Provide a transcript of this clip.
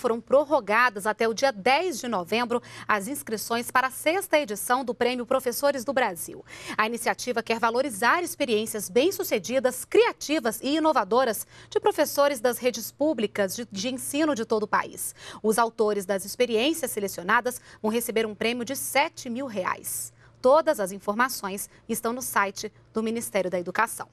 foram prorrogadas até o dia 10 de novembro as inscrições para a sexta edição do Prêmio Professores do Brasil. A iniciativa quer valorizar experiências bem-sucedidas, criativas e inovadoras de professores das redes públicas de, de, ensino de todo o país. Os autores das experiências selecionadas vão receber um prêmio de 7 mil reais. Todas as informações estão no site do Ministério da Educação.